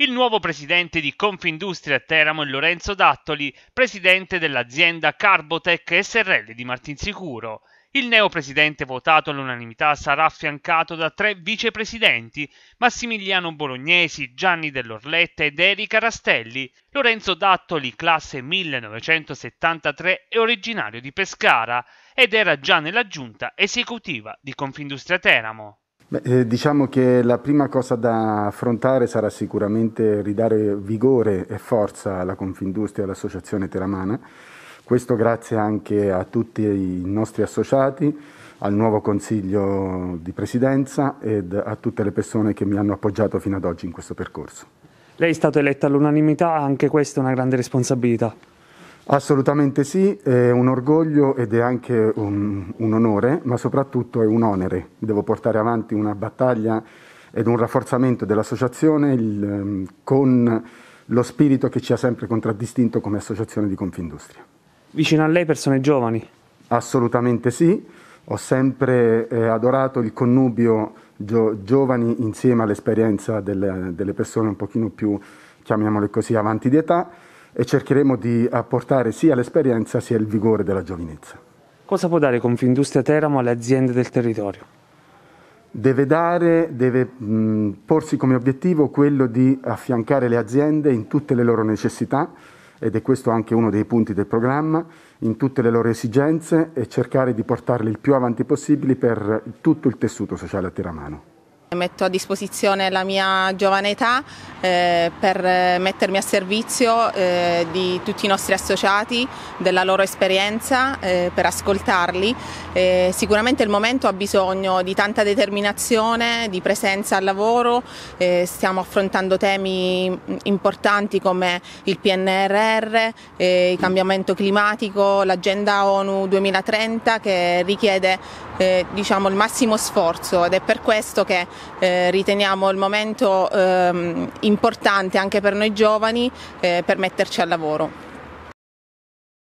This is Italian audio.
Il nuovo presidente di Confindustria Teramo è Lorenzo Dattoli, presidente dell'azienda Carbotech SRL di Martinsicuro. Il neo presidente votato all'unanimità sarà affiancato da tre vicepresidenti, Massimiliano Bolognesi, Gianni dell'Orletta ed Erika Rastelli. Lorenzo Dattoli, classe 1973, è originario di Pescara ed era già nella giunta esecutiva di Confindustria Teramo. Beh, eh, diciamo che la prima cosa da affrontare sarà sicuramente ridare vigore e forza alla Confindustria e all'Associazione Teramana. Questo grazie anche a tutti i nostri associati, al nuovo Consiglio di Presidenza ed a tutte le persone che mi hanno appoggiato fino ad oggi in questo percorso. Lei è stato eletto all'unanimità, anche questa è una grande responsabilità. Assolutamente sì, è un orgoglio ed è anche un, un, onore, ma soprattutto è un onere. Devo portare avanti una battaglia ed un rafforzamento dell'associazione il, ehm, con lo spirito che ci ha sempre contraddistinto come associazione di Confindustria. Vicino a lei persone giovani? Assolutamente sì, ho sempre eh, adorato il connubio gio, giovani insieme all'esperienza delle, delle persone un pochino più, chiamiamole così, avanti di età e cercheremo di apportare sia l'esperienza sia il vigore della giovinezza. Cosa può dare Confindustria Teramo alle aziende del territorio? Deve, dare, deve mh, mm, porsi come obiettivo quello di affiancare le aziende in tutte le loro necessità, ed è questo anche uno dei punti del programma, in tutte le loro esigenze e cercare di portarle il più avanti possibile per tutto il tessuto sociale a Teramano. Metto a disposizione la mia giovane età eh, per mettermi a servizio eh, di tutti i nostri associati, della loro esperienza, eh, per ascoltarli. Eh, sicuramente il momento ha bisogno di tanta determinazione, di presenza al lavoro, eh, stiamo affrontando temi importanti come il PNRR, eh, il cambiamento climatico, l'agenda ONU 2030 che richiede diciamo, il massimo sforzo ed è per questo che eh, riteniamo il momento eh, importante anche per noi giovani eh, per metterci al lavoro.